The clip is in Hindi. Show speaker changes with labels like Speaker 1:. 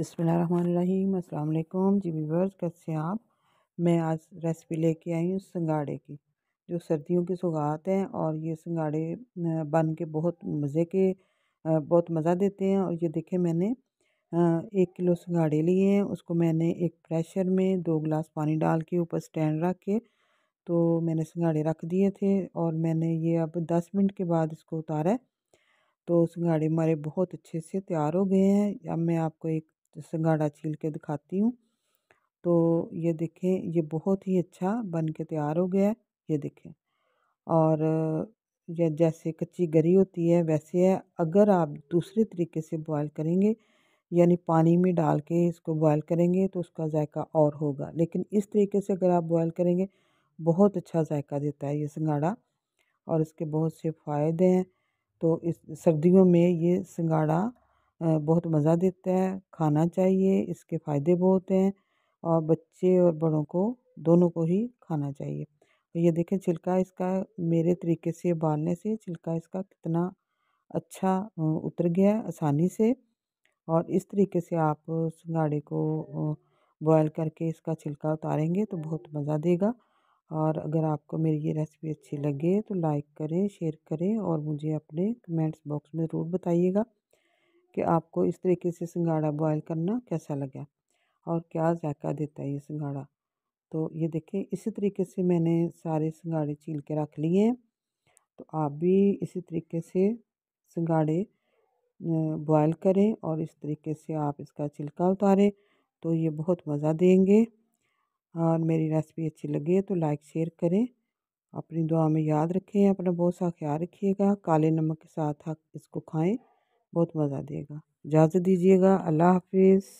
Speaker 1: अस्सलाम वालेकुम जी वीवर्स कैसे हैं आप मैं आज रेसिपी लेके आई हूँ सिंगाड़े की जो सर्दियों की सौगात हैं और ये सिंगाड़े बन के बहुत मज़े के बहुत मज़ा देते हैं और ये देखें मैंने एक किलो सिंगाड़े लिए हैं उसको मैंने एक प्रेशर में दो गिलास पानी डाल के ऊपर स्टैंड रख के तो मैंने सिंगाड़े रख दिए थे और मैंने ये अब दस मिनट के बाद इसको उतारा तो सिंगाड़े हमारे बहुत अच्छे से तैयार हो गए हैं अब मैं आपको एक इससे गाढ़ा छील के दिखाती हूँ तो ये देखें ये बहुत ही अच्छा बन के तैयार हो गया है ये देखें और ये जैसे कच्ची गरी होती है वैसे है अगर आप दूसरे तरीके से बॉयल करेंगे यानी पानी में डाल के इसको बॉयल करेंगे तो उसका जायका और होगा लेकिन इस तरीके से अगर आप बॉयल करेंगे बहुत अच्छा जायका देता है ये सिंगाड़ा और इसके बहुत से फ़ायदे हैं तो इस सर्दियों में ये सिंगाड़ा बहुत मज़ा देता है खाना चाहिए इसके फ़ायदे बहुत हैं और बच्चे और बड़ों को दोनों को ही खाना चाहिए ये देखें छिलका इसका मेरे तरीके से उबालने से छिलका इसका कितना अच्छा उतर गया आसानी से और इस तरीके से आप सिंगाड़े को बॉयल करके इसका छिलका उतारेंगे तो बहुत मज़ा देगा और अगर आपको मेरी ये रेसिपी अच्छी लगे तो लाइक करें शेयर करें और मुझे अपने कमेंट्स बॉक्स में ज़रूर बताइएगा कि आपको इस तरीके से सिंगाड़ा बॉयल करना कैसा लगा और क्या जायका देता है ये सिंगाड़ा तो ये देखें इसी तरीके से मैंने सारे सिंगाड़े छील के रख लिए हैं तो आप भी इसी तरीके से सिंगाड़े बॉयल करें और इस तरीके से आप इसका छिलका उतारें तो ये बहुत मज़ा देंगे और मेरी रेसिपी अच्छी लगी है तो लाइक शेयर करें अपनी दुआ में याद रखें अपना बहुत सा ख्याल रखिएगा काले नमक के साथ इसको खाएं बहुत मज़ा देगा इजाज़त दीजिएगा अल्लाह हाफिज़